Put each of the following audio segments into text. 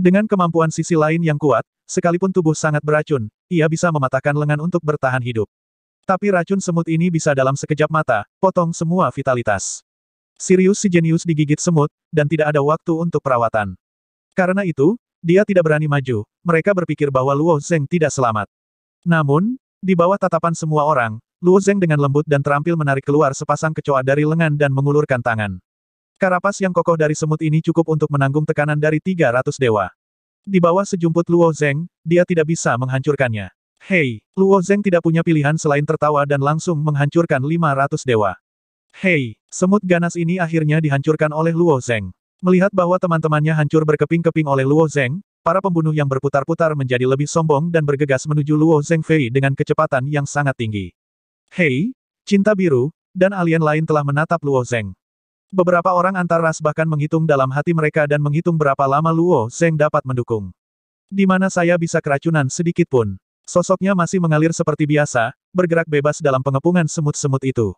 Dengan kemampuan sisi lain yang kuat, sekalipun tubuh sangat beracun, ia bisa mematahkan lengan untuk bertahan hidup. Tapi racun semut ini bisa dalam sekejap mata, potong semua vitalitas. Sirius si jenius digigit semut, dan tidak ada waktu untuk perawatan. Karena itu, dia tidak berani maju, mereka berpikir bahwa Luo Zeng tidak selamat. Namun, di bawah tatapan semua orang, Luo Zeng dengan lembut dan terampil menarik keluar sepasang kecoa dari lengan dan mengulurkan tangan. Karapas yang kokoh dari semut ini cukup untuk menanggung tekanan dari 300 dewa. Di bawah sejumput Luo Zeng, dia tidak bisa menghancurkannya. Hei, Luo Zeng tidak punya pilihan selain tertawa dan langsung menghancurkan 500 dewa. Hei, semut ganas ini akhirnya dihancurkan oleh Luo Zeng. Melihat bahwa teman-temannya hancur berkeping-keping oleh Luo Zeng, para pembunuh yang berputar-putar menjadi lebih sombong dan bergegas menuju Luo Zeng Fei dengan kecepatan yang sangat tinggi. Hei, cinta biru, dan alien lain telah menatap Luo Zeng. Beberapa orang antar ras bahkan menghitung dalam hati mereka dan menghitung berapa lama Luo Zeng dapat mendukung. Di mana saya bisa keracunan sedikit pun. Sosoknya masih mengalir seperti biasa, bergerak bebas dalam pengepungan semut-semut itu.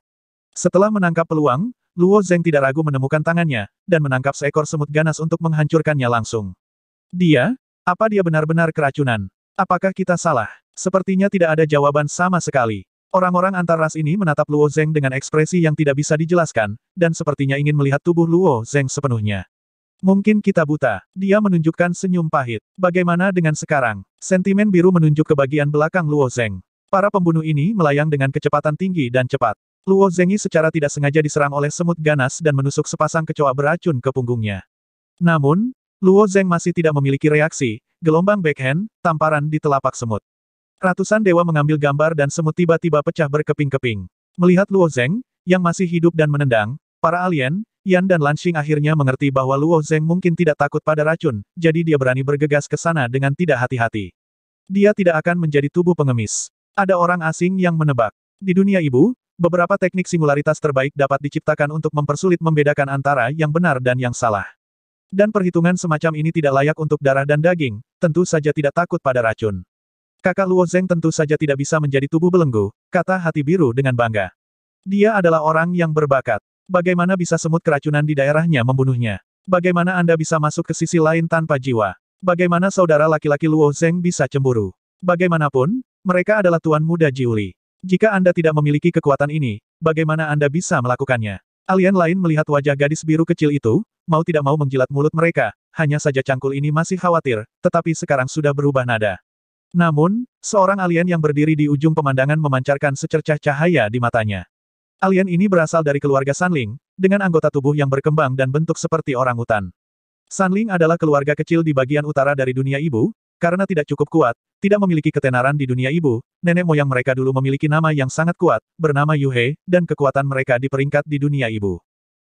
Setelah menangkap peluang, Luo Zeng tidak ragu menemukan tangannya, dan menangkap seekor semut ganas untuk menghancurkannya langsung. Dia? Apa dia benar-benar keracunan? Apakah kita salah? Sepertinya tidak ada jawaban sama sekali. Orang-orang antar ras ini menatap Luo Zeng dengan ekspresi yang tidak bisa dijelaskan, dan sepertinya ingin melihat tubuh Luo Zeng sepenuhnya. Mungkin kita buta. Dia menunjukkan senyum pahit. Bagaimana dengan sekarang? Sentimen biru menunjuk ke bagian belakang Luo Zeng. Para pembunuh ini melayang dengan kecepatan tinggi dan cepat. Luo Zengi secara tidak sengaja diserang oleh semut ganas dan menusuk sepasang kecoa beracun ke punggungnya. Namun, Luo Zeng masih tidak memiliki reaksi, gelombang backhand, tamparan di telapak semut. Ratusan dewa mengambil gambar dan semut tiba-tiba pecah berkeping-keping. Melihat Luo Zeng, yang masih hidup dan menendang, para alien, Yan dan Lanxing akhirnya mengerti bahwa Luo Zeng mungkin tidak takut pada racun, jadi dia berani bergegas ke sana dengan tidak hati-hati. Dia tidak akan menjadi tubuh pengemis. Ada orang asing yang menebak. Di dunia ibu, beberapa teknik singularitas terbaik dapat diciptakan untuk mempersulit membedakan antara yang benar dan yang salah. Dan perhitungan semacam ini tidak layak untuk darah dan daging, tentu saja tidak takut pada racun. Kakak Luo Zeng tentu saja tidak bisa menjadi tubuh belenggu, kata hati biru dengan bangga. Dia adalah orang yang berbakat. Bagaimana bisa semut keracunan di daerahnya membunuhnya? Bagaimana Anda bisa masuk ke sisi lain tanpa jiwa? Bagaimana saudara laki-laki Luo Zeng bisa cemburu? Bagaimanapun, mereka adalah tuan muda Jiuli. Jika Anda tidak memiliki kekuatan ini, bagaimana Anda bisa melakukannya? Alien lain melihat wajah gadis biru kecil itu, mau tidak mau menjilat mulut mereka, hanya saja cangkul ini masih khawatir, tetapi sekarang sudah berubah nada. Namun, seorang alien yang berdiri di ujung pemandangan memancarkan secercah cahaya di matanya. Alien ini berasal dari keluarga Sanling, dengan anggota tubuh yang berkembang dan bentuk seperti orang hutan. Sanling adalah keluarga kecil di bagian utara dari dunia ibu, karena tidak cukup kuat, tidak memiliki ketenaran di dunia ibu, nenek moyang mereka dulu memiliki nama yang sangat kuat, bernama Yuhe, dan kekuatan mereka di peringkat di dunia ibu.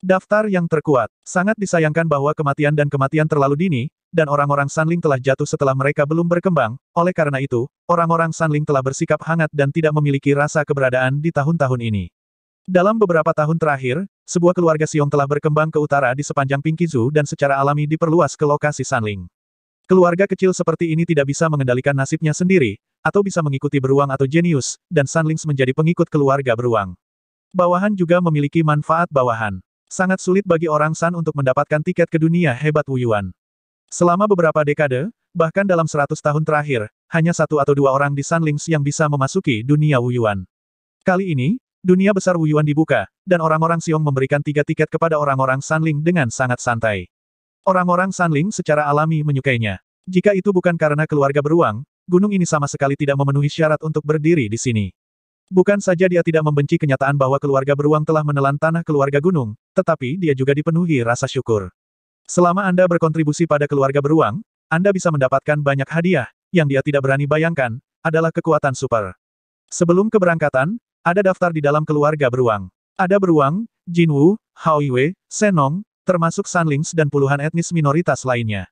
Daftar yang terkuat. Sangat disayangkan bahwa kematian dan kematian terlalu dini, dan orang-orang Sanling telah jatuh setelah mereka belum berkembang, oleh karena itu, orang-orang Sanling telah bersikap hangat dan tidak memiliki rasa keberadaan di tahun-tahun ini. Dalam beberapa tahun terakhir, sebuah keluarga Siong telah berkembang ke utara di sepanjang Pinkizu dan secara alami diperluas ke lokasi Sanling. Keluarga kecil seperti ini tidak bisa mengendalikan nasibnya sendiri, atau bisa mengikuti beruang atau jenius, dan Sanlings menjadi pengikut keluarga beruang. Bawahan juga memiliki manfaat bawahan. Sangat sulit bagi orang San untuk mendapatkan tiket ke dunia hebat Wuyuan. Selama beberapa dekade, bahkan dalam seratus tahun terakhir, hanya satu atau dua orang di Sanlings yang bisa memasuki dunia Wuyuan. Kali ini, dunia besar Wuyuan dibuka, dan orang-orang Siong memberikan tiga tiket kepada orang-orang Sanling dengan sangat santai. Orang-orang Sanling secara alami menyukainya. Jika itu bukan karena keluarga beruang, gunung ini sama sekali tidak memenuhi syarat untuk berdiri di sini. Bukan saja dia tidak membenci kenyataan bahwa keluarga beruang telah menelan tanah keluarga gunung, tetapi dia juga dipenuhi rasa syukur. Selama Anda berkontribusi pada keluarga beruang, Anda bisa mendapatkan banyak hadiah, yang dia tidak berani bayangkan, adalah kekuatan super. Sebelum keberangkatan, ada daftar di dalam keluarga beruang. Ada beruang, Jinwu, Yue, Senong, termasuk Sanlings dan puluhan etnis minoritas lainnya.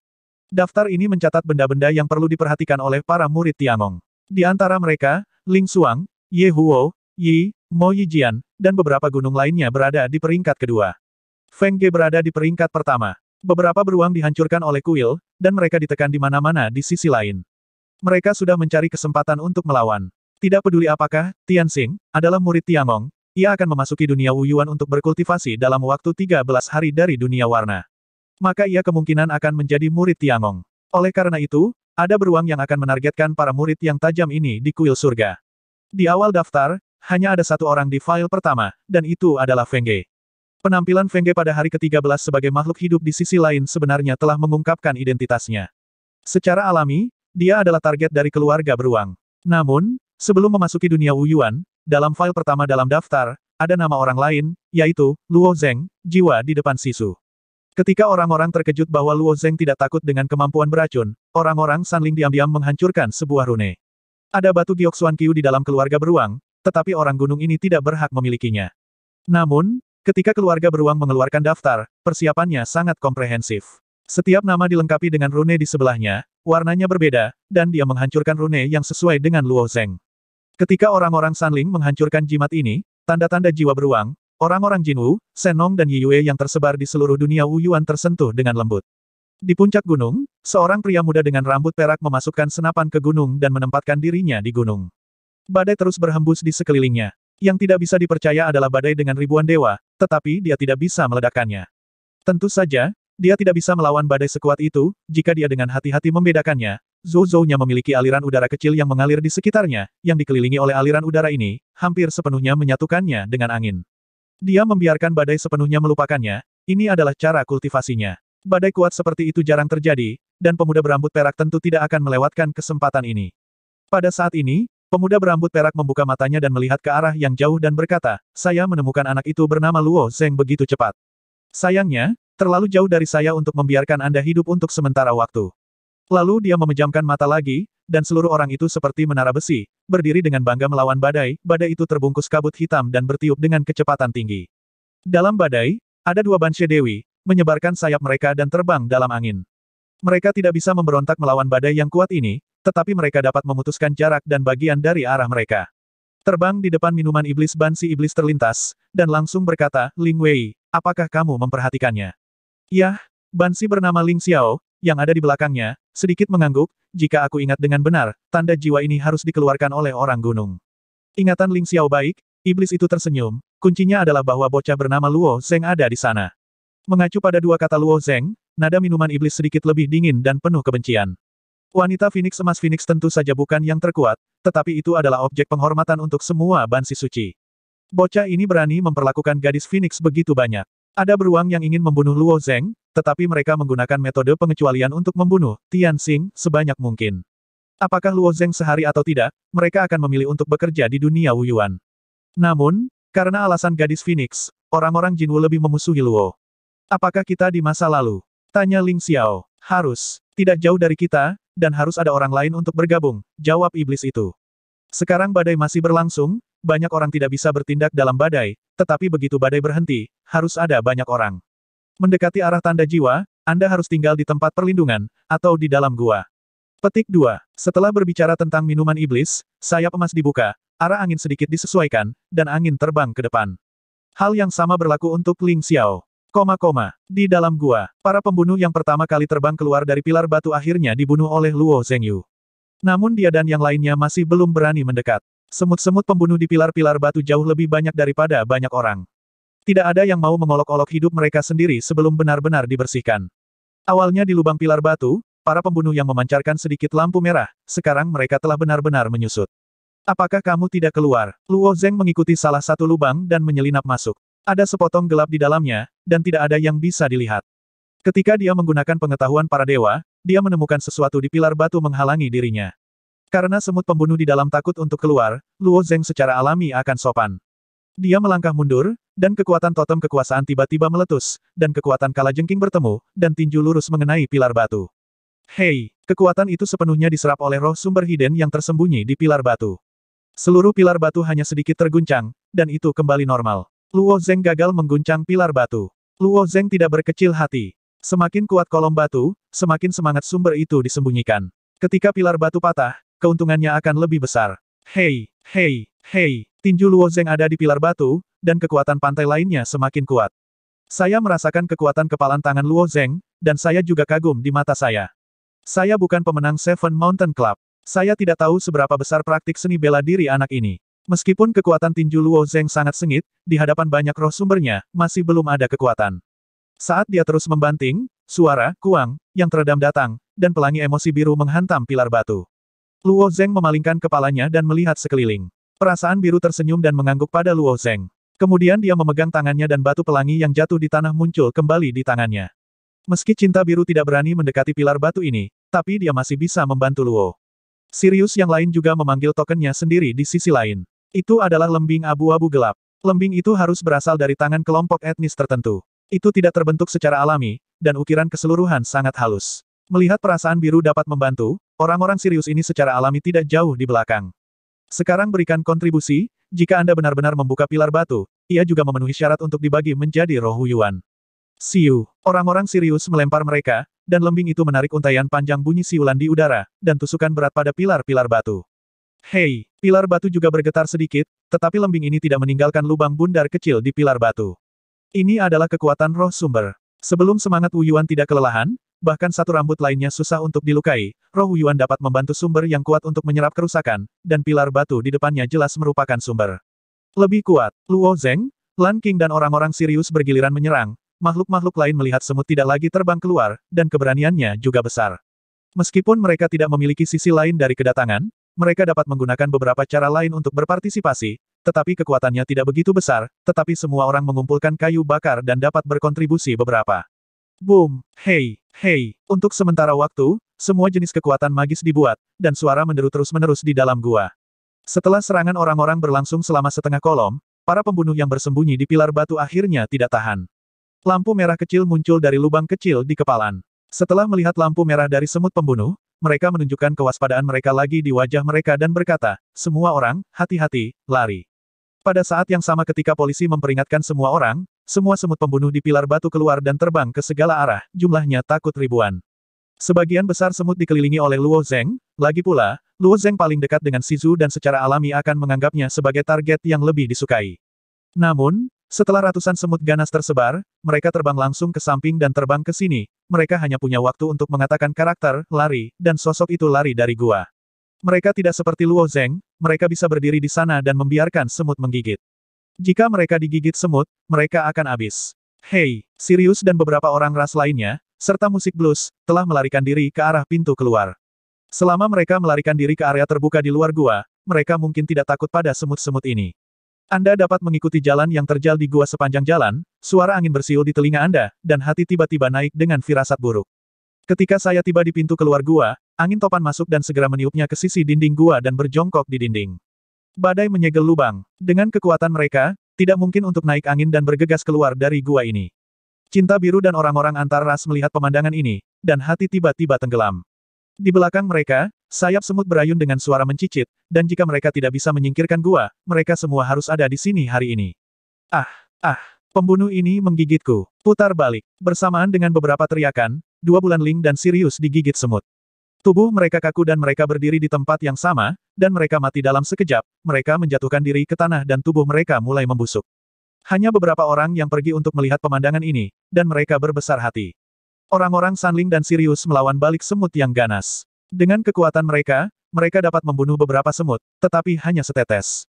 Daftar ini mencatat benda-benda yang perlu diperhatikan oleh para murid Tiangong. Di antara mereka, Ling Suang, Ye Huo, Yi, Mo Yijian, dan beberapa gunung lainnya berada di peringkat kedua. Feng Ge berada di peringkat pertama. Beberapa beruang dihancurkan oleh kuil, dan mereka ditekan di mana-mana di sisi lain. Mereka sudah mencari kesempatan untuk melawan. Tidak peduli apakah, Tian Tianxing, adalah murid Tiangong, ia akan memasuki dunia Wuyuan untuk berkultivasi dalam waktu 13 hari dari dunia warna. Maka ia kemungkinan akan menjadi murid Tiangong. Oleh karena itu, ada beruang yang akan menargetkan para murid yang tajam ini di kuil surga. Di awal daftar, hanya ada satu orang di file pertama, dan itu adalah Fengge. Penampilan Fengge pada hari ke-13 sebagai makhluk hidup di sisi lain sebenarnya telah mengungkapkan identitasnya. Secara alami, dia adalah target dari keluarga beruang. Namun, sebelum memasuki dunia Wuyuan, dalam file pertama dalam daftar, ada nama orang lain, yaitu Luo Zeng, jiwa di depan Sisu. Ketika orang-orang terkejut bahwa Luo Zeng tidak takut dengan kemampuan beracun, orang-orang Sanling diam-diam menghancurkan sebuah rune. Ada batu Xuan Kyu di dalam keluarga beruang, tetapi orang gunung ini tidak berhak memilikinya. Namun, ketika keluarga beruang mengeluarkan daftar, persiapannya sangat komprehensif. Setiap nama dilengkapi dengan rune di sebelahnya, warnanya berbeda, dan dia menghancurkan rune yang sesuai dengan Luo Zeng. Ketika orang-orang Sanling menghancurkan jimat ini, tanda-tanda jiwa beruang, orang-orang Jinwu, Senong dan Yiyue yang tersebar di seluruh dunia Wuyuan tersentuh dengan lembut. Di puncak gunung, seorang pria muda dengan rambut perak memasukkan senapan ke gunung dan menempatkan dirinya di gunung. Badai terus berhembus di sekelilingnya. Yang tidak bisa dipercaya adalah badai dengan ribuan dewa, tetapi dia tidak bisa meledakkannya. Tentu saja, dia tidak bisa melawan badai sekuat itu, jika dia dengan hati-hati membedakannya, Zouzou-nya memiliki aliran udara kecil yang mengalir di sekitarnya, yang dikelilingi oleh aliran udara ini, hampir sepenuhnya menyatukannya dengan angin. Dia membiarkan badai sepenuhnya melupakannya, ini adalah cara kultivasinya. Badai kuat seperti itu jarang terjadi, dan pemuda berambut perak tentu tidak akan melewatkan kesempatan ini. Pada saat ini, pemuda berambut perak membuka matanya dan melihat ke arah yang jauh dan berkata, saya menemukan anak itu bernama Luo Zeng begitu cepat. Sayangnya, terlalu jauh dari saya untuk membiarkan Anda hidup untuk sementara waktu. Lalu dia memejamkan mata lagi, dan seluruh orang itu seperti menara besi, berdiri dengan bangga melawan badai, badai itu terbungkus kabut hitam dan bertiup dengan kecepatan tinggi. Dalam badai, ada dua Banshe Dewi, menyebarkan sayap mereka dan terbang dalam angin. Mereka tidak bisa memberontak melawan badai yang kuat ini, tetapi mereka dapat memutuskan jarak dan bagian dari arah mereka. Terbang di depan minuman iblis bansi iblis terlintas, dan langsung berkata, Ling Wei, apakah kamu memperhatikannya? Yah, Bansi bernama Ling Xiao, yang ada di belakangnya, sedikit mengangguk, jika aku ingat dengan benar, tanda jiwa ini harus dikeluarkan oleh orang gunung. Ingatan Ling Xiao baik, iblis itu tersenyum, kuncinya adalah bahwa bocah bernama Luo Zeng ada di sana. Mengacu pada dua kata Luo Zeng, nada minuman iblis sedikit lebih dingin dan penuh kebencian. Wanita Phoenix emas Phoenix tentu saja bukan yang terkuat, tetapi itu adalah objek penghormatan untuk semua bansi suci. Bocah ini berani memperlakukan gadis Phoenix begitu banyak. Ada beruang yang ingin membunuh Luo Zeng, tetapi mereka menggunakan metode pengecualian untuk membunuh Tian Xing sebanyak mungkin. Apakah Luo Zeng sehari atau tidak, mereka akan memilih untuk bekerja di dunia Wuyuan. Namun, karena alasan gadis Phoenix, orang-orang Jinwu lebih memusuhi Luo. Apakah kita di masa lalu? Tanya Ling Xiao. Harus. Tidak jauh dari kita, dan harus ada orang lain untuk bergabung, jawab iblis itu. Sekarang badai masih berlangsung, banyak orang tidak bisa bertindak dalam badai, tetapi begitu badai berhenti, harus ada banyak orang. Mendekati arah tanda jiwa, Anda harus tinggal di tempat perlindungan, atau di dalam gua. Petik 2. Setelah berbicara tentang minuman iblis, sayap emas dibuka, arah angin sedikit disesuaikan, dan angin terbang ke depan. Hal yang sama berlaku untuk Ling Xiao. Koma koma. Di dalam gua, para pembunuh yang pertama kali terbang keluar dari pilar batu akhirnya dibunuh oleh Luo Zhengyu. Namun dia dan yang lainnya masih belum berani mendekat. Semut-semut pembunuh di pilar-pilar batu jauh lebih banyak daripada banyak orang. Tidak ada yang mau mengolok-olok hidup mereka sendiri sebelum benar-benar dibersihkan. Awalnya di lubang pilar batu, para pembunuh yang memancarkan sedikit lampu merah, sekarang mereka telah benar-benar menyusut. Apakah kamu tidak keluar? Luo Zeng mengikuti salah satu lubang dan menyelinap masuk. Ada sepotong gelap di dalamnya, dan tidak ada yang bisa dilihat. Ketika dia menggunakan pengetahuan para dewa, dia menemukan sesuatu di pilar batu menghalangi dirinya. Karena semut pembunuh di dalam takut untuk keluar, Luo Zeng secara alami akan sopan. Dia melangkah mundur, dan kekuatan totem kekuasaan tiba-tiba meletus, dan kekuatan kalajengking bertemu, dan tinju lurus mengenai pilar batu. Hei, kekuatan itu sepenuhnya diserap oleh roh sumber hidden yang tersembunyi di pilar batu. Seluruh pilar batu hanya sedikit terguncang, dan itu kembali normal. Luo Zeng gagal mengguncang pilar batu. Luo Zeng tidak berkecil hati. Semakin kuat kolom batu, semakin semangat sumber itu disembunyikan. Ketika pilar batu patah, keuntungannya akan lebih besar. Hei, hei, hei, tinju Luo Zeng ada di pilar batu, dan kekuatan pantai lainnya semakin kuat. Saya merasakan kekuatan kepalan tangan Luo Zeng, dan saya juga kagum di mata saya. Saya bukan pemenang Seven Mountain Club. Saya tidak tahu seberapa besar praktik seni bela diri anak ini. Meskipun kekuatan tinju Luo Zeng sangat sengit, di hadapan banyak roh sumbernya, masih belum ada kekuatan. Saat dia terus membanting, suara, kuang, yang teredam datang, dan pelangi emosi biru menghantam pilar batu. Luo Zeng memalingkan kepalanya dan melihat sekeliling. Perasaan biru tersenyum dan mengangguk pada Luo Zeng. Kemudian dia memegang tangannya dan batu pelangi yang jatuh di tanah muncul kembali di tangannya. Meski cinta biru tidak berani mendekati pilar batu ini, tapi dia masih bisa membantu Luo. Sirius yang lain juga memanggil tokennya sendiri di sisi lain. Itu adalah lembing abu-abu gelap. Lembing itu harus berasal dari tangan kelompok etnis tertentu. Itu tidak terbentuk secara alami, dan ukiran keseluruhan sangat halus. Melihat perasaan biru dapat membantu, orang-orang serius ini secara alami tidak jauh di belakang. Sekarang berikan kontribusi, jika Anda benar-benar membuka pilar batu, ia juga memenuhi syarat untuk dibagi menjadi roh Yuan. Siu, orang-orang serius melempar mereka, dan lembing itu menarik untayan panjang bunyi siulan di udara, dan tusukan berat pada pilar-pilar batu. Hei, pilar batu juga bergetar sedikit, tetapi lembing ini tidak meninggalkan lubang bundar kecil di pilar batu. Ini adalah kekuatan roh sumber. Sebelum semangat Wuyuan tidak kelelahan, bahkan satu rambut lainnya susah untuk dilukai, roh Wuyuan dapat membantu sumber yang kuat untuk menyerap kerusakan, dan pilar batu di depannya jelas merupakan sumber. Lebih kuat, Luo Zeng, Lan King dan orang-orang Sirius bergiliran menyerang, makhluk-makhluk lain melihat semut tidak lagi terbang keluar, dan keberaniannya juga besar. Meskipun mereka tidak memiliki sisi lain dari kedatangan, mereka dapat menggunakan beberapa cara lain untuk berpartisipasi, tetapi kekuatannya tidak begitu besar, tetapi semua orang mengumpulkan kayu bakar dan dapat berkontribusi beberapa. Boom, Hei! Hei! untuk sementara waktu, semua jenis kekuatan magis dibuat, dan suara menderu terus-menerus di dalam gua. Setelah serangan orang-orang berlangsung selama setengah kolom, para pembunuh yang bersembunyi di pilar batu akhirnya tidak tahan. Lampu merah kecil muncul dari lubang kecil di kepalan. Setelah melihat lampu merah dari semut pembunuh, mereka menunjukkan kewaspadaan mereka lagi di wajah mereka dan berkata, semua orang, hati-hati, lari. Pada saat yang sama ketika polisi memperingatkan semua orang, semua semut pembunuh di pilar batu keluar dan terbang ke segala arah, jumlahnya takut ribuan. Sebagian besar semut dikelilingi oleh Luo Zeng, lagi pula, Luo Zeng paling dekat dengan Sizu dan secara alami akan menganggapnya sebagai target yang lebih disukai. Namun, setelah ratusan semut ganas tersebar, mereka terbang langsung ke samping dan terbang ke sini, mereka hanya punya waktu untuk mengatakan karakter, lari, dan sosok itu lari dari gua. Mereka tidak seperti Luo Zeng, mereka bisa berdiri di sana dan membiarkan semut menggigit. Jika mereka digigit semut, mereka akan habis. Hei, Sirius dan beberapa orang ras lainnya, serta musik blues, telah melarikan diri ke arah pintu keluar. Selama mereka melarikan diri ke area terbuka di luar gua, mereka mungkin tidak takut pada semut-semut ini. Anda dapat mengikuti jalan yang terjal di gua sepanjang jalan, suara angin bersiul di telinga Anda, dan hati tiba-tiba naik dengan firasat buruk. Ketika saya tiba di pintu keluar gua, angin topan masuk dan segera meniupnya ke sisi dinding gua dan berjongkok di dinding. Badai menyegel lubang. Dengan kekuatan mereka, tidak mungkin untuk naik angin dan bergegas keluar dari gua ini. Cinta biru dan orang-orang antar ras melihat pemandangan ini, dan hati tiba-tiba tenggelam. Di belakang mereka, Sayap semut berayun dengan suara mencicit, dan jika mereka tidak bisa menyingkirkan gua, mereka semua harus ada di sini hari ini. Ah, ah, pembunuh ini menggigitku. Putar balik. Bersamaan dengan beberapa teriakan, dua bulan Ling dan Sirius digigit semut. Tubuh mereka kaku dan mereka berdiri di tempat yang sama, dan mereka mati dalam sekejap, mereka menjatuhkan diri ke tanah dan tubuh mereka mulai membusuk. Hanya beberapa orang yang pergi untuk melihat pemandangan ini, dan mereka berbesar hati. Orang-orang Sanling dan Sirius melawan balik semut yang ganas. Dengan kekuatan mereka, mereka dapat membunuh beberapa semut, tetapi hanya setetes.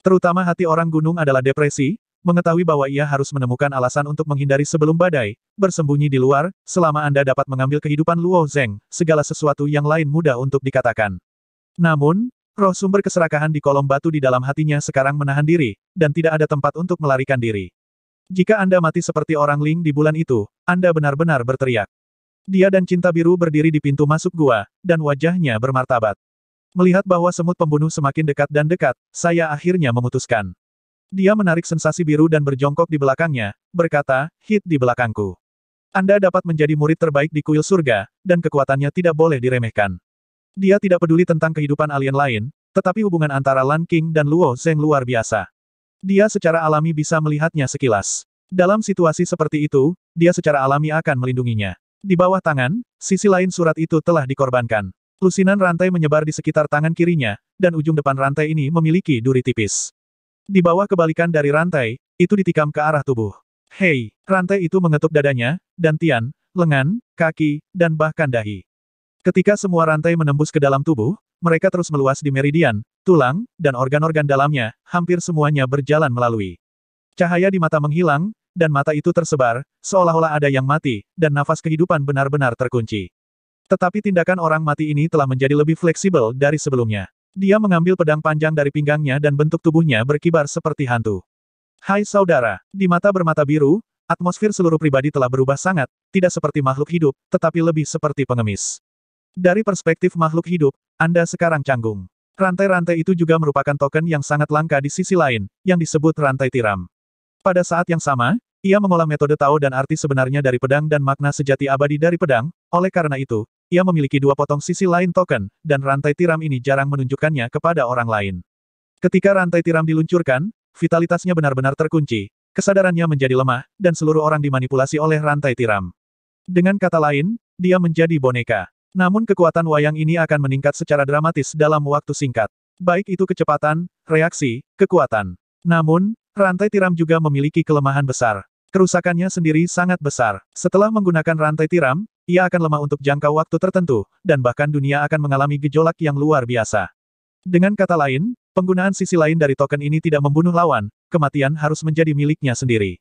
Terutama hati orang gunung adalah depresi, mengetahui bahwa ia harus menemukan alasan untuk menghindari sebelum badai, bersembunyi di luar, selama Anda dapat mengambil kehidupan Luo Zeng, segala sesuatu yang lain mudah untuk dikatakan. Namun, Roh sumber keserakahan di kolom batu di dalam hatinya sekarang menahan diri, dan tidak ada tempat untuk melarikan diri. Jika Anda mati seperti orang Ling di bulan itu, Anda benar-benar berteriak. Dia dan Cinta Biru berdiri di pintu masuk gua, dan wajahnya bermartabat. Melihat bahwa semut pembunuh semakin dekat dan dekat, saya akhirnya memutuskan. Dia menarik sensasi biru dan berjongkok di belakangnya, berkata, hit di belakangku. Anda dapat menjadi murid terbaik di kuil surga, dan kekuatannya tidak boleh diremehkan. Dia tidak peduli tentang kehidupan alien lain, tetapi hubungan antara Lan King dan Luo Zeng luar biasa. Dia secara alami bisa melihatnya sekilas. Dalam situasi seperti itu, dia secara alami akan melindunginya. Di bawah tangan, sisi lain surat itu telah dikorbankan. Lusinan rantai menyebar di sekitar tangan kirinya, dan ujung depan rantai ini memiliki duri tipis. Di bawah kebalikan dari rantai, itu ditikam ke arah tubuh. Hei, rantai itu mengetuk dadanya, dan tian, lengan, kaki, dan bahkan dahi. Ketika semua rantai menembus ke dalam tubuh, mereka terus meluas di meridian, tulang, dan organ-organ dalamnya, hampir semuanya berjalan melalui. Cahaya di mata menghilang, dan mata itu tersebar, seolah-olah ada yang mati, dan nafas kehidupan benar-benar terkunci. Tetapi tindakan orang mati ini telah menjadi lebih fleksibel dari sebelumnya. Dia mengambil pedang panjang dari pinggangnya dan bentuk tubuhnya berkibar seperti hantu. Hai saudara, di mata bermata biru, atmosfer seluruh pribadi telah berubah sangat, tidak seperti makhluk hidup, tetapi lebih seperti pengemis. Dari perspektif makhluk hidup, Anda sekarang canggung. Rantai-rantai itu juga merupakan token yang sangat langka di sisi lain, yang disebut rantai tiram. Pada saat yang sama, ia mengolah metode Tao dan arti sebenarnya dari pedang dan makna sejati abadi dari pedang, oleh karena itu, ia memiliki dua potong sisi lain token, dan rantai tiram ini jarang menunjukkannya kepada orang lain. Ketika rantai tiram diluncurkan, vitalitasnya benar-benar terkunci, kesadarannya menjadi lemah, dan seluruh orang dimanipulasi oleh rantai tiram. Dengan kata lain, dia menjadi boneka. Namun kekuatan wayang ini akan meningkat secara dramatis dalam waktu singkat. Baik itu kecepatan, reaksi, kekuatan. Namun, Rantai tiram juga memiliki kelemahan besar. Kerusakannya sendiri sangat besar. Setelah menggunakan rantai tiram, ia akan lemah untuk jangka waktu tertentu, dan bahkan dunia akan mengalami gejolak yang luar biasa. Dengan kata lain, penggunaan sisi lain dari token ini tidak membunuh lawan, kematian harus menjadi miliknya sendiri.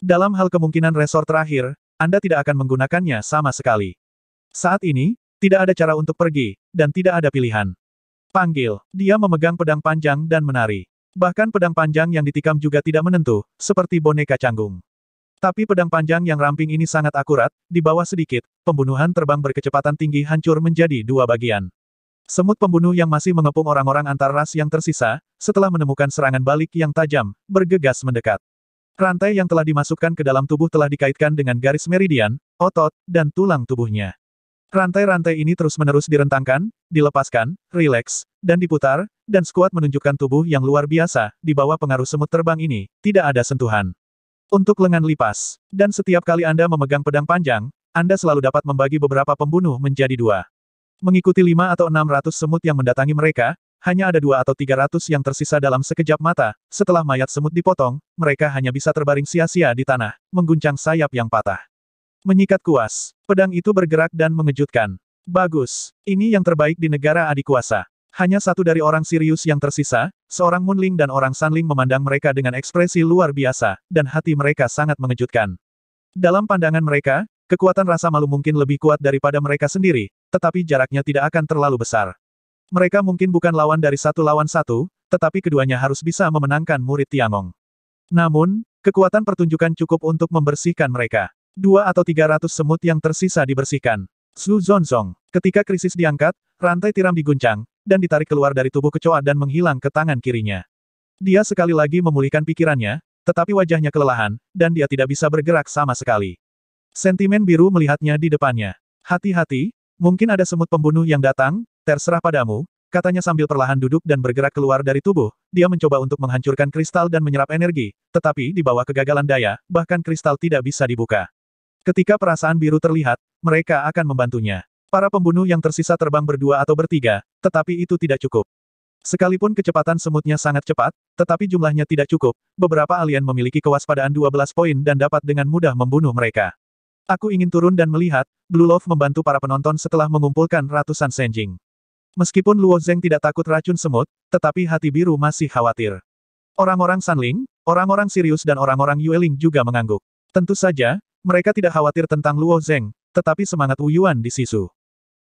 Dalam hal kemungkinan resor terakhir, Anda tidak akan menggunakannya sama sekali. Saat ini, tidak ada cara untuk pergi, dan tidak ada pilihan. Panggil, dia memegang pedang panjang dan menari. Bahkan pedang panjang yang ditikam juga tidak menentu, seperti boneka canggung. Tapi pedang panjang yang ramping ini sangat akurat, di bawah sedikit, pembunuhan terbang berkecepatan tinggi hancur menjadi dua bagian. Semut pembunuh yang masih mengepung orang-orang antar ras yang tersisa, setelah menemukan serangan balik yang tajam, bergegas mendekat. Rantai yang telah dimasukkan ke dalam tubuh telah dikaitkan dengan garis meridian, otot, dan tulang tubuhnya. Rantai-rantai ini terus-menerus direntangkan, dilepaskan, rileks, dan diputar, dan skuad menunjukkan tubuh yang luar biasa, di bawah pengaruh semut terbang ini, tidak ada sentuhan. Untuk lengan lipas, dan setiap kali Anda memegang pedang panjang, Anda selalu dapat membagi beberapa pembunuh menjadi dua. Mengikuti lima atau enam ratus semut yang mendatangi mereka, hanya ada dua atau tiga ratus yang tersisa dalam sekejap mata, setelah mayat semut dipotong, mereka hanya bisa terbaring sia-sia di tanah, mengguncang sayap yang patah. Menyikat kuas. Pedang itu bergerak dan mengejutkan. Bagus. Ini yang terbaik di negara adik kuasa. Hanya satu dari orang Sirius yang tersisa, seorang Moonling dan orang Sanling memandang mereka dengan ekspresi luar biasa, dan hati mereka sangat mengejutkan. Dalam pandangan mereka, kekuatan rasa malu mungkin lebih kuat daripada mereka sendiri, tetapi jaraknya tidak akan terlalu besar. Mereka mungkin bukan lawan dari satu lawan satu, tetapi keduanya harus bisa memenangkan murid Tiangong. Namun, kekuatan pertunjukan cukup untuk membersihkan mereka. Dua atau tiga ratus semut yang tersisa dibersihkan. Su Zonzong. Ketika krisis diangkat, rantai tiram diguncang, dan ditarik keluar dari tubuh kecoa dan menghilang ke tangan kirinya. Dia sekali lagi memulihkan pikirannya, tetapi wajahnya kelelahan, dan dia tidak bisa bergerak sama sekali. Sentimen biru melihatnya di depannya. Hati-hati, mungkin ada semut pembunuh yang datang, terserah padamu, katanya sambil perlahan duduk dan bergerak keluar dari tubuh, dia mencoba untuk menghancurkan kristal dan menyerap energi, tetapi di bawah kegagalan daya, bahkan kristal tidak bisa dibuka. Ketika perasaan biru terlihat, mereka akan membantunya. Para pembunuh yang tersisa terbang berdua atau bertiga, tetapi itu tidak cukup. Sekalipun kecepatan semutnya sangat cepat, tetapi jumlahnya tidak cukup, beberapa alien memiliki kewaspadaan 12 poin dan dapat dengan mudah membunuh mereka. Aku ingin turun dan melihat, Blue Love membantu para penonton setelah mengumpulkan ratusan senjing. Meskipun Luo Zeng tidak takut racun semut, tetapi hati biru masih khawatir. Orang-orang Sanling, orang-orang Sirius dan orang-orang Yueling juga mengangguk. Tentu saja, mereka tidak khawatir tentang Luo Zeng, tetapi semangat Wu Yuan di sisu.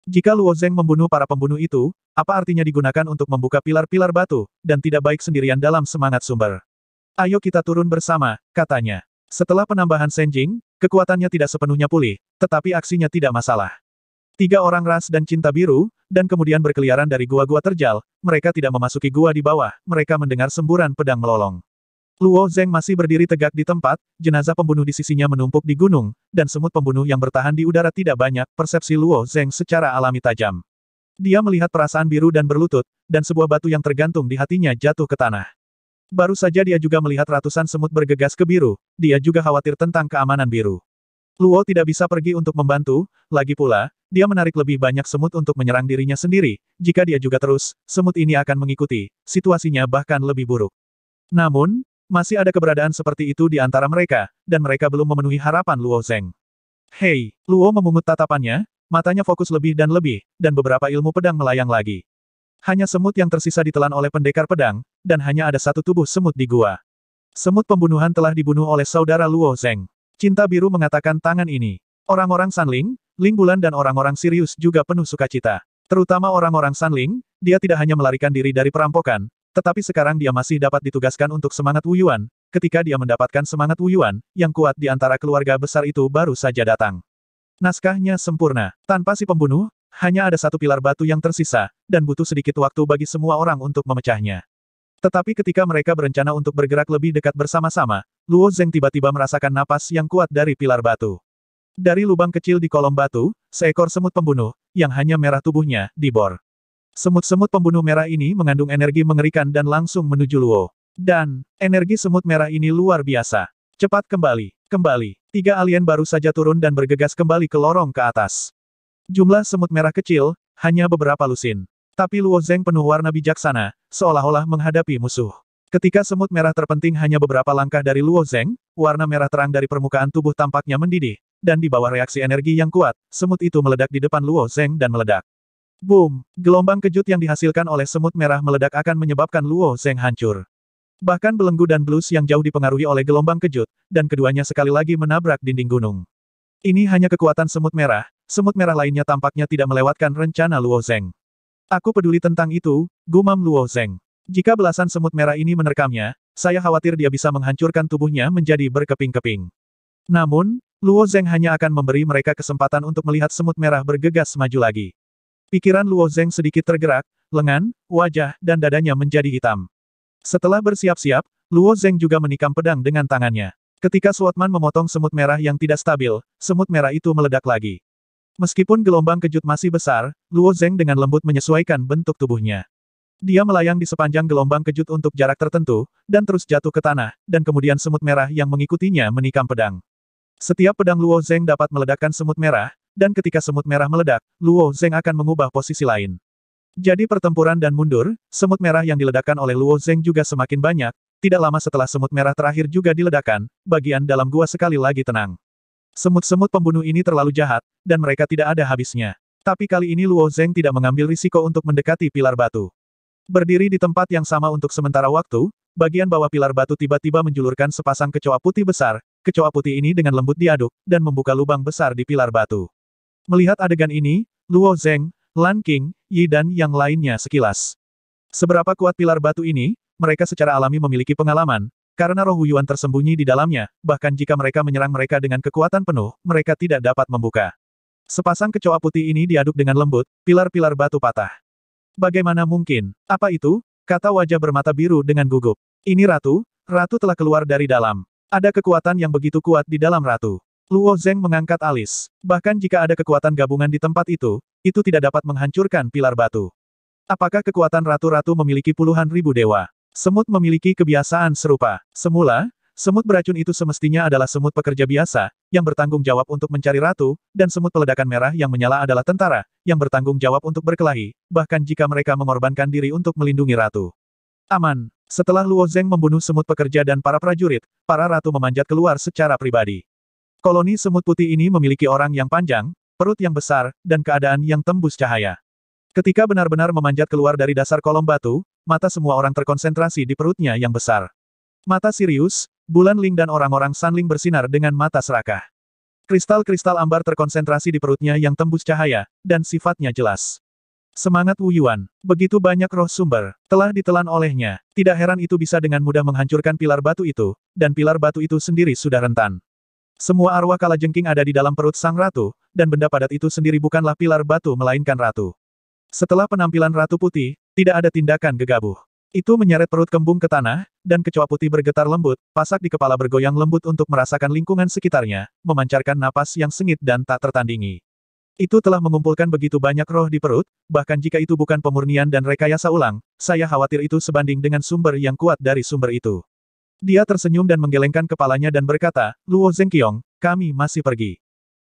Jika Luo Zeng membunuh para pembunuh itu, apa artinya digunakan untuk membuka pilar-pilar batu, dan tidak baik sendirian dalam semangat sumber. Ayo kita turun bersama, katanya. Setelah penambahan Senjing, kekuatannya tidak sepenuhnya pulih, tetapi aksinya tidak masalah. Tiga orang ras dan cinta biru, dan kemudian berkeliaran dari gua-gua terjal, mereka tidak memasuki gua di bawah, mereka mendengar semburan pedang melolong. Luo Zeng masih berdiri tegak di tempat, jenazah pembunuh di sisinya menumpuk di gunung, dan semut pembunuh yang bertahan di udara tidak banyak, persepsi Luo Zeng secara alami tajam. Dia melihat perasaan biru dan berlutut, dan sebuah batu yang tergantung di hatinya jatuh ke tanah. Baru saja dia juga melihat ratusan semut bergegas ke biru, dia juga khawatir tentang keamanan biru. Luo tidak bisa pergi untuk membantu, lagi pula, dia menarik lebih banyak semut untuk menyerang dirinya sendiri, jika dia juga terus, semut ini akan mengikuti, situasinya bahkan lebih buruk. Namun, masih ada keberadaan seperti itu di antara mereka, dan mereka belum memenuhi harapan Luo Zeng. Hei, Luo memungut tatapannya, matanya fokus lebih dan lebih, dan beberapa ilmu pedang melayang lagi. Hanya semut yang tersisa ditelan oleh pendekar pedang, dan hanya ada satu tubuh semut di gua. Semut pembunuhan telah dibunuh oleh saudara Luo Zeng. Cinta Biru mengatakan tangan ini. Orang-orang Sanling, Ling Bulan dan orang-orang Sirius juga penuh sukacita. Terutama orang-orang Sanling, dia tidak hanya melarikan diri dari perampokan, tetapi sekarang dia masih dapat ditugaskan untuk semangat Wuyuan, ketika dia mendapatkan semangat Wuyuan, yang kuat di antara keluarga besar itu baru saja datang. Naskahnya sempurna, tanpa si pembunuh, hanya ada satu pilar batu yang tersisa, dan butuh sedikit waktu bagi semua orang untuk memecahnya. Tetapi ketika mereka berencana untuk bergerak lebih dekat bersama-sama, Luo Zeng tiba-tiba merasakan napas yang kuat dari pilar batu. Dari lubang kecil di kolom batu, seekor semut pembunuh, yang hanya merah tubuhnya, dibor. Semut-semut pembunuh merah ini mengandung energi mengerikan dan langsung menuju Luo. Dan, energi semut merah ini luar biasa. Cepat kembali, kembali. Tiga alien baru saja turun dan bergegas kembali ke lorong ke atas. Jumlah semut merah kecil, hanya beberapa lusin. Tapi Luo Zeng penuh warna bijaksana, seolah-olah menghadapi musuh. Ketika semut merah terpenting hanya beberapa langkah dari Luo Zeng, warna merah terang dari permukaan tubuh tampaknya mendidih, dan di bawah reaksi energi yang kuat, semut itu meledak di depan Luo Zeng dan meledak. Boom! Gelombang kejut yang dihasilkan oleh semut merah meledak akan menyebabkan Luo Zeng hancur. Bahkan belenggu dan blus yang jauh dipengaruhi oleh gelombang kejut, dan keduanya sekali lagi menabrak dinding gunung. Ini hanya kekuatan semut merah, semut merah lainnya tampaknya tidak melewatkan rencana Luo Zeng. Aku peduli tentang itu, gumam Luo Zeng. Jika belasan semut merah ini menerkamnya, saya khawatir dia bisa menghancurkan tubuhnya menjadi berkeping-keping. Namun, Luo Zeng hanya akan memberi mereka kesempatan untuk melihat semut merah bergegas maju lagi. Pikiran Luo Zeng sedikit tergerak, lengan, wajah, dan dadanya menjadi hitam. Setelah bersiap-siap, Luo Zeng juga menikam pedang dengan tangannya. Ketika Swatman memotong semut merah yang tidak stabil, semut merah itu meledak lagi. Meskipun gelombang kejut masih besar, Luo Zeng dengan lembut menyesuaikan bentuk tubuhnya. Dia melayang di sepanjang gelombang kejut untuk jarak tertentu, dan terus jatuh ke tanah, dan kemudian semut merah yang mengikutinya menikam pedang. Setiap pedang Luo Zeng dapat meledakkan semut merah, dan ketika semut merah meledak, Luo Zeng akan mengubah posisi lain. Jadi pertempuran dan mundur, semut merah yang diledakkan oleh Luo Zeng juga semakin banyak, tidak lama setelah semut merah terakhir juga diledakkan, bagian dalam gua sekali lagi tenang. Semut-semut pembunuh ini terlalu jahat, dan mereka tidak ada habisnya. Tapi kali ini Luo Zeng tidak mengambil risiko untuk mendekati pilar batu. Berdiri di tempat yang sama untuk sementara waktu, bagian bawah pilar batu tiba-tiba menjulurkan sepasang kecoa putih besar, kecoa putih ini dengan lembut diaduk, dan membuka lubang besar di pilar batu. Melihat adegan ini, Luo Zeng, Lan King, Yi dan yang lainnya sekilas. Seberapa kuat pilar batu ini, mereka secara alami memiliki pengalaman, karena roh Yuan tersembunyi di dalamnya, bahkan jika mereka menyerang mereka dengan kekuatan penuh, mereka tidak dapat membuka. Sepasang kecoa putih ini diaduk dengan lembut, pilar-pilar batu patah. Bagaimana mungkin? Apa itu? Kata wajah bermata biru dengan gugup. Ini ratu, ratu telah keluar dari dalam. Ada kekuatan yang begitu kuat di dalam ratu. Luo Zeng mengangkat alis. Bahkan jika ada kekuatan gabungan di tempat itu, itu tidak dapat menghancurkan pilar batu. Apakah kekuatan ratu-ratu memiliki puluhan ribu dewa? Semut memiliki kebiasaan serupa. Semula, semut beracun itu semestinya adalah semut pekerja biasa, yang bertanggung jawab untuk mencari ratu, dan semut peledakan merah yang menyala adalah tentara, yang bertanggung jawab untuk berkelahi, bahkan jika mereka mengorbankan diri untuk melindungi ratu. Aman. Setelah Luo Zeng membunuh semut pekerja dan para prajurit, para ratu memanjat keluar secara pribadi. Koloni semut putih ini memiliki orang yang panjang, perut yang besar, dan keadaan yang tembus cahaya. Ketika benar-benar memanjat keluar dari dasar kolom batu, mata semua orang terkonsentrasi di perutnya yang besar. Mata Sirius, bulan Ling dan orang-orang Sanling bersinar dengan mata serakah. Kristal-kristal ambar terkonsentrasi di perutnya yang tembus cahaya, dan sifatnya jelas. Semangat Wu Yuan. Begitu banyak roh sumber, telah ditelan olehnya. Tidak heran itu bisa dengan mudah menghancurkan pilar batu itu, dan pilar batu itu sendiri sudah rentan. Semua arwah kalajengking ada di dalam perut sang ratu, dan benda padat itu sendiri bukanlah pilar batu melainkan ratu. Setelah penampilan ratu putih, tidak ada tindakan gegabah. Itu menyeret perut kembung ke tanah, dan kecoa putih bergetar lembut, pasak di kepala bergoyang lembut untuk merasakan lingkungan sekitarnya, memancarkan napas yang sengit dan tak tertandingi. Itu telah mengumpulkan begitu banyak roh di perut, bahkan jika itu bukan pemurnian dan rekayasa ulang, saya khawatir itu sebanding dengan sumber yang kuat dari sumber itu. Dia tersenyum dan menggelengkan kepalanya dan berkata, Luo Zhengqiong, kami masih pergi.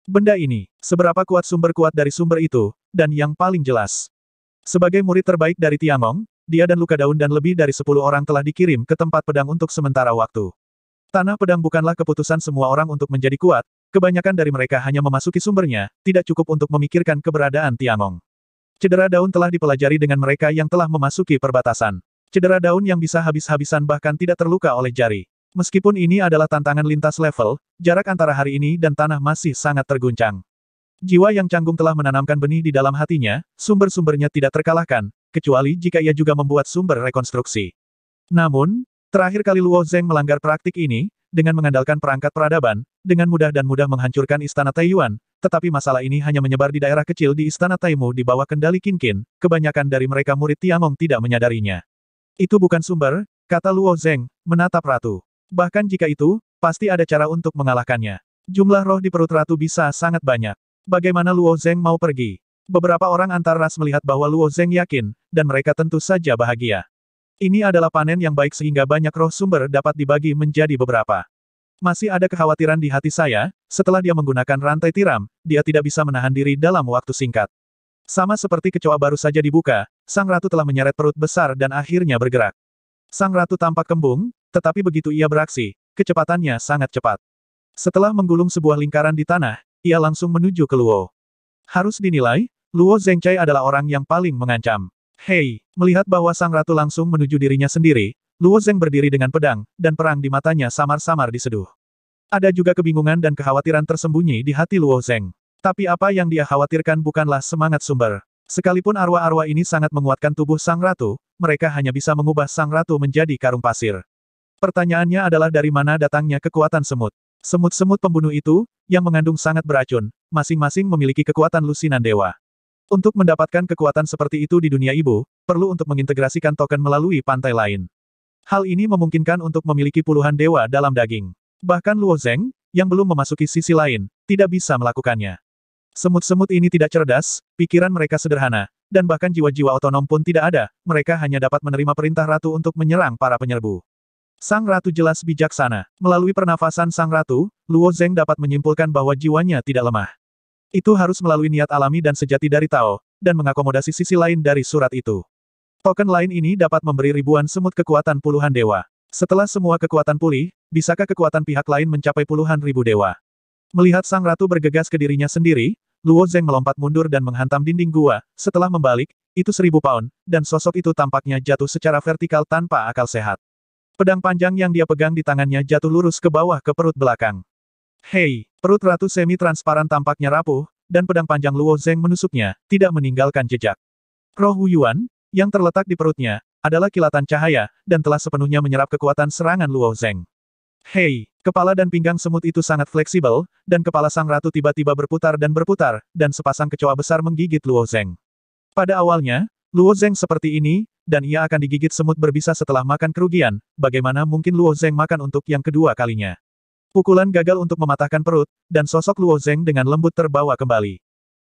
Benda ini, seberapa kuat sumber kuat dari sumber itu, dan yang paling jelas. Sebagai murid terbaik dari Tiangong, dia dan Luka Daun dan lebih dari sepuluh orang telah dikirim ke tempat pedang untuk sementara waktu. Tanah pedang bukanlah keputusan semua orang untuk menjadi kuat, kebanyakan dari mereka hanya memasuki sumbernya, tidak cukup untuk memikirkan keberadaan Tiangong. Cedera daun telah dipelajari dengan mereka yang telah memasuki perbatasan. Cedera daun yang bisa habis-habisan bahkan tidak terluka oleh jari. Meskipun ini adalah tantangan lintas level, jarak antara hari ini dan tanah masih sangat terguncang. Jiwa yang canggung telah menanamkan benih di dalam hatinya, sumber-sumbernya tidak terkalahkan, kecuali jika ia juga membuat sumber rekonstruksi. Namun, terakhir kali Luo Zeng melanggar praktik ini, dengan mengandalkan perangkat peradaban, dengan mudah dan mudah menghancurkan istana Taiyuan, tetapi masalah ini hanya menyebar di daerah kecil di istana Taimu di bawah kendali Kinkin, kebanyakan dari mereka murid Tiangong tidak menyadarinya. Itu bukan sumber, kata Luo Zeng, menatap ratu. Bahkan jika itu, pasti ada cara untuk mengalahkannya. Jumlah roh di perut ratu bisa sangat banyak. Bagaimana Luo Zeng mau pergi? Beberapa orang antar ras melihat bahwa Luo Zeng yakin, dan mereka tentu saja bahagia. Ini adalah panen yang baik sehingga banyak roh sumber dapat dibagi menjadi beberapa. Masih ada kekhawatiran di hati saya, setelah dia menggunakan rantai tiram, dia tidak bisa menahan diri dalam waktu singkat. Sama seperti kecoa baru saja dibuka, Sang Ratu telah menyeret perut besar dan akhirnya bergerak. Sang Ratu tampak kembung, tetapi begitu ia beraksi, kecepatannya sangat cepat. Setelah menggulung sebuah lingkaran di tanah, ia langsung menuju ke Luo. Harus dinilai, Luo Zengcai adalah orang yang paling mengancam. Hei, melihat bahwa Sang Ratu langsung menuju dirinya sendiri, Luo Zeng berdiri dengan pedang, dan perang di matanya samar-samar diseduh. Ada juga kebingungan dan kekhawatiran tersembunyi di hati Luo Zeng. Tapi apa yang dia khawatirkan bukanlah semangat sumber. Sekalipun arwah-arwah ini sangat menguatkan tubuh Sang Ratu, mereka hanya bisa mengubah Sang Ratu menjadi karung pasir. Pertanyaannya adalah dari mana datangnya kekuatan semut. Semut-semut pembunuh itu, yang mengandung sangat beracun, masing-masing memiliki kekuatan lusinan dewa. Untuk mendapatkan kekuatan seperti itu di dunia ibu, perlu untuk mengintegrasikan token melalui pantai lain. Hal ini memungkinkan untuk memiliki puluhan dewa dalam daging. Bahkan Luo Zeng, yang belum memasuki sisi lain, tidak bisa melakukannya. Semut-semut ini tidak cerdas, pikiran mereka sederhana, dan bahkan jiwa-jiwa otonom pun tidak ada, mereka hanya dapat menerima perintah ratu untuk menyerang para penyerbu. Sang ratu jelas bijaksana. Melalui pernafasan sang ratu, Luo Zeng dapat menyimpulkan bahwa jiwanya tidak lemah. Itu harus melalui niat alami dan sejati dari Tao, dan mengakomodasi sisi lain dari surat itu. Token lain ini dapat memberi ribuan semut kekuatan puluhan dewa. Setelah semua kekuatan pulih, bisakah kekuatan pihak lain mencapai puluhan ribu dewa? Melihat sang ratu bergegas ke dirinya sendiri, Luo Zeng melompat mundur dan menghantam dinding gua, setelah membalik, itu seribu pound, dan sosok itu tampaknya jatuh secara vertikal tanpa akal sehat. Pedang panjang yang dia pegang di tangannya jatuh lurus ke bawah ke perut belakang. Hei, perut ratu semi-transparan tampaknya rapuh, dan pedang panjang Luo Zeng menusuknya, tidak meninggalkan jejak. Roh Yuan yang terletak di perutnya, adalah kilatan cahaya, dan telah sepenuhnya menyerap kekuatan serangan Luo Zeng. Hei, kepala dan pinggang semut itu sangat fleksibel, dan kepala sang ratu tiba-tiba berputar dan berputar, dan sepasang kecoa besar menggigit Luo Zeng. Pada awalnya, Luo Zeng seperti ini, dan ia akan digigit semut berbisa setelah makan kerugian, bagaimana mungkin Luo Zeng makan untuk yang kedua kalinya. Pukulan gagal untuk mematahkan perut, dan sosok Luo Zeng dengan lembut terbawa kembali.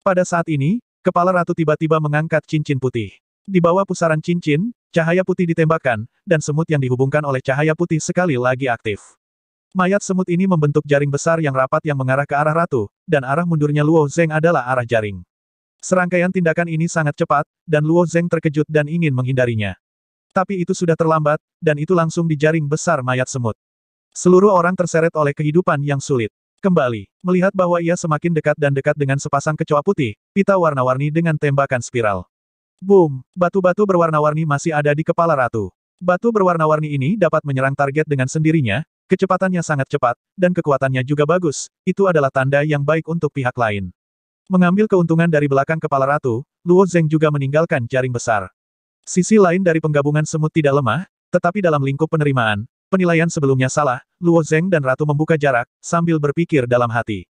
Pada saat ini, kepala ratu tiba-tiba mengangkat cincin putih. Di bawah pusaran cincin, cahaya putih ditembakkan, dan semut yang dihubungkan oleh cahaya putih sekali lagi aktif. Mayat semut ini membentuk jaring besar yang rapat yang mengarah ke arah ratu, dan arah mundurnya Luo Zeng adalah arah jaring. Serangkaian tindakan ini sangat cepat, dan Luo Zeng terkejut dan ingin menghindarinya. Tapi itu sudah terlambat, dan itu langsung di jaring besar mayat semut. Seluruh orang terseret oleh kehidupan yang sulit. Kembali, melihat bahwa ia semakin dekat dan dekat dengan sepasang kecoa putih, pita warna-warni dengan tembakan spiral. Boom, batu-batu berwarna-warni masih ada di kepala ratu. Batu berwarna-warni ini dapat menyerang target dengan sendirinya, Kecepatannya sangat cepat, dan kekuatannya juga bagus, itu adalah tanda yang baik untuk pihak lain. Mengambil keuntungan dari belakang kepala ratu, Luo Zeng juga meninggalkan jaring besar. Sisi lain dari penggabungan semut tidak lemah, tetapi dalam lingkup penerimaan, penilaian sebelumnya salah, Luo Zeng dan ratu membuka jarak, sambil berpikir dalam hati.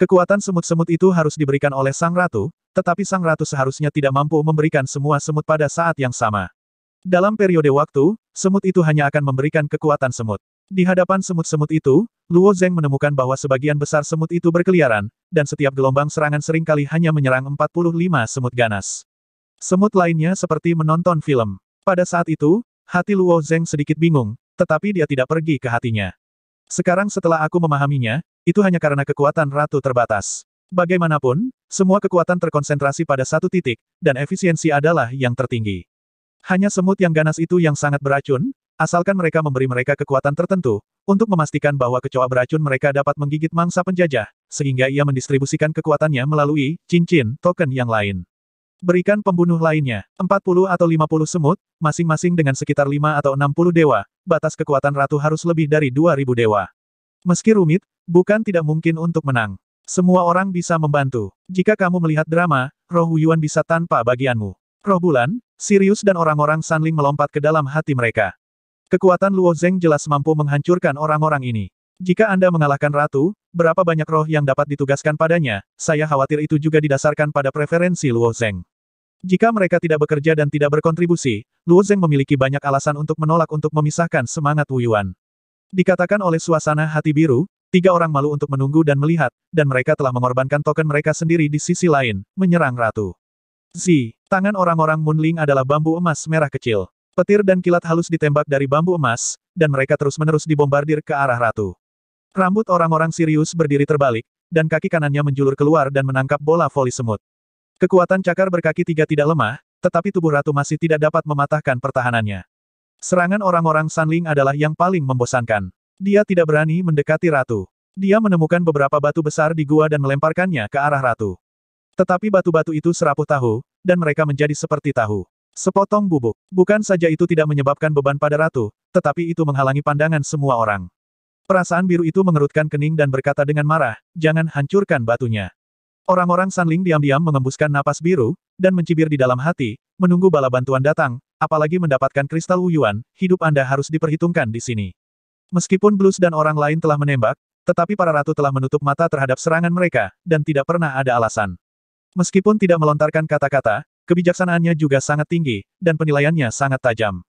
Kekuatan semut-semut itu harus diberikan oleh sang ratu, tetapi sang ratu seharusnya tidak mampu memberikan semua semut pada saat yang sama. Dalam periode waktu, semut itu hanya akan memberikan kekuatan semut. Di hadapan semut-semut itu, Luo Zeng menemukan bahwa sebagian besar semut itu berkeliaran, dan setiap gelombang serangan seringkali hanya menyerang 45 semut ganas. Semut lainnya seperti menonton film. Pada saat itu, hati Luo Zeng sedikit bingung, tetapi dia tidak pergi ke hatinya. Sekarang setelah aku memahaminya, itu hanya karena kekuatan ratu terbatas. Bagaimanapun, semua kekuatan terkonsentrasi pada satu titik, dan efisiensi adalah yang tertinggi. Hanya semut yang ganas itu yang sangat beracun, asalkan mereka memberi mereka kekuatan tertentu, untuk memastikan bahwa kecoa beracun mereka dapat menggigit mangsa penjajah, sehingga ia mendistribusikan kekuatannya melalui cincin token yang lain. Berikan pembunuh lainnya, 40 atau 50 semut, masing-masing dengan sekitar 5 atau 60 dewa, batas kekuatan ratu harus lebih dari 2000 dewa. Meski rumit, bukan tidak mungkin untuk menang. Semua orang bisa membantu. Jika kamu melihat drama, roh Yuan bisa tanpa bagianmu. Roh bulan, Sirius dan orang-orang Sanling melompat ke dalam hati mereka. Kekuatan Luo Zeng jelas mampu menghancurkan orang-orang ini. Jika Anda mengalahkan ratu, berapa banyak roh yang dapat ditugaskan padanya, saya khawatir itu juga didasarkan pada preferensi Luo Zeng. Jika mereka tidak bekerja dan tidak berkontribusi, Luo Zeng memiliki banyak alasan untuk menolak untuk memisahkan semangat Wu Yuan. Dikatakan oleh suasana hati biru, tiga orang malu untuk menunggu dan melihat, dan mereka telah mengorbankan token mereka sendiri di sisi lain, menyerang ratu. Zi, tangan orang-orang Munling adalah bambu emas merah kecil. Petir dan kilat halus ditembak dari bambu emas, dan mereka terus-menerus dibombardir ke arah ratu. Rambut orang-orang Sirius berdiri terbalik, dan kaki kanannya menjulur keluar dan menangkap bola voli semut. Kekuatan cakar berkaki tiga tidak lemah, tetapi tubuh ratu masih tidak dapat mematahkan pertahanannya. Serangan orang-orang Sanling adalah yang paling membosankan. Dia tidak berani mendekati ratu. Dia menemukan beberapa batu besar di gua dan melemparkannya ke arah ratu. Tetapi batu-batu itu serapuh tahu, dan mereka menjadi seperti tahu. Sepotong bubuk. Bukan saja itu tidak menyebabkan beban pada ratu, tetapi itu menghalangi pandangan semua orang. Perasaan biru itu mengerutkan kening dan berkata dengan marah, jangan hancurkan batunya. Orang-orang Sanling diam-diam mengembuskan napas biru, dan mencibir di dalam hati, menunggu bala bantuan datang, apalagi mendapatkan kristal Wuyuan, hidup Anda harus diperhitungkan di sini. Meskipun Blues dan orang lain telah menembak, tetapi para ratu telah menutup mata terhadap serangan mereka, dan tidak pernah ada alasan. Meskipun tidak melontarkan kata-kata, Kebijaksanaannya juga sangat tinggi, dan penilaiannya sangat tajam.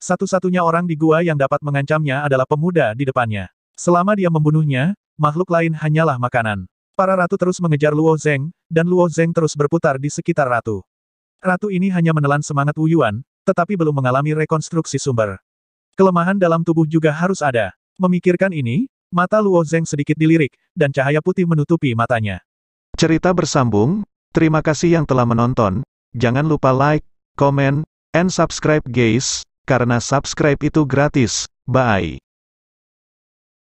Satu-satunya orang di gua yang dapat mengancamnya adalah pemuda di depannya. Selama dia membunuhnya, makhluk lain hanyalah makanan. Para ratu terus mengejar Luo Zeng, dan Luo Zeng terus berputar di sekitar ratu. Ratu ini hanya menelan semangat Wuyuan, tetapi belum mengalami rekonstruksi sumber. Kelemahan dalam tubuh juga harus ada. Memikirkan ini, mata Luo Zeng sedikit dilirik, dan cahaya putih menutupi matanya. Cerita bersambung, terima kasih yang telah menonton, Jangan lupa like, comment, and subscribe guys, karena subscribe itu gratis. Bye.